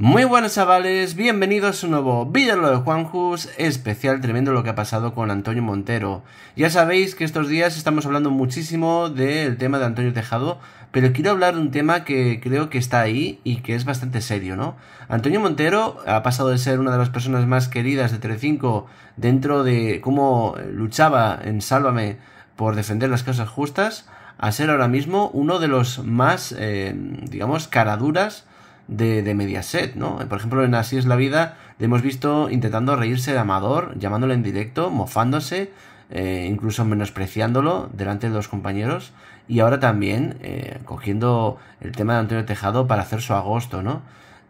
Muy buenas chavales, bienvenidos a un nuevo vídeo de Juanjus, especial tremendo lo que ha pasado con Antonio Montero. Ya sabéis que estos días estamos hablando muchísimo del tema de Antonio Tejado, pero quiero hablar de un tema que creo que está ahí y que es bastante serio, ¿no? Antonio Montero ha pasado de ser una de las personas más queridas de 3-5 dentro de cómo luchaba en Sálvame por defender las causas justas, a ser ahora mismo uno de los más, eh, digamos, caraduras de, Mediaset, ¿no? Por ejemplo, en Así es la vida le hemos visto intentando reírse de Amador, llamándole en directo, mofándose, eh, incluso menospreciándolo delante de los compañeros, y ahora también eh, cogiendo el tema de Antonio Tejado para hacer su agosto, ¿no?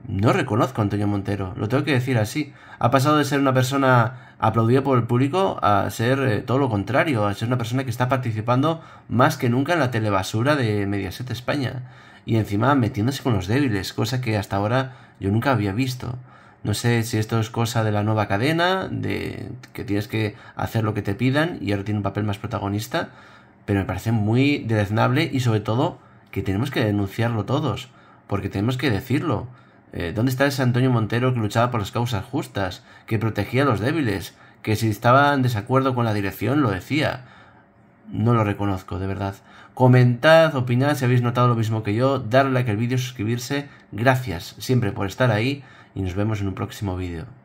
No reconozco a Antonio Montero, lo tengo que decir así. Ha pasado de ser una persona aplaudida por el público a ser eh, todo lo contrario, a ser una persona que está participando más que nunca en la telebasura de Mediaset España y encima metiéndose con los débiles, cosa que hasta ahora yo nunca había visto. No sé si esto es cosa de la nueva cadena, de que tienes que hacer lo que te pidan y ahora tiene un papel más protagonista, pero me parece muy deleznable y sobre todo que tenemos que denunciarlo todos, porque tenemos que decirlo. Eh, ¿Dónde está ese Antonio Montero que luchaba por las causas justas, que protegía a los débiles, que si estaba en desacuerdo con la dirección lo decía? no lo reconozco, de verdad. Comentad, opinad si habéis notado lo mismo que yo, darle like al vídeo, suscribirse. Gracias siempre por estar ahí y nos vemos en un próximo vídeo.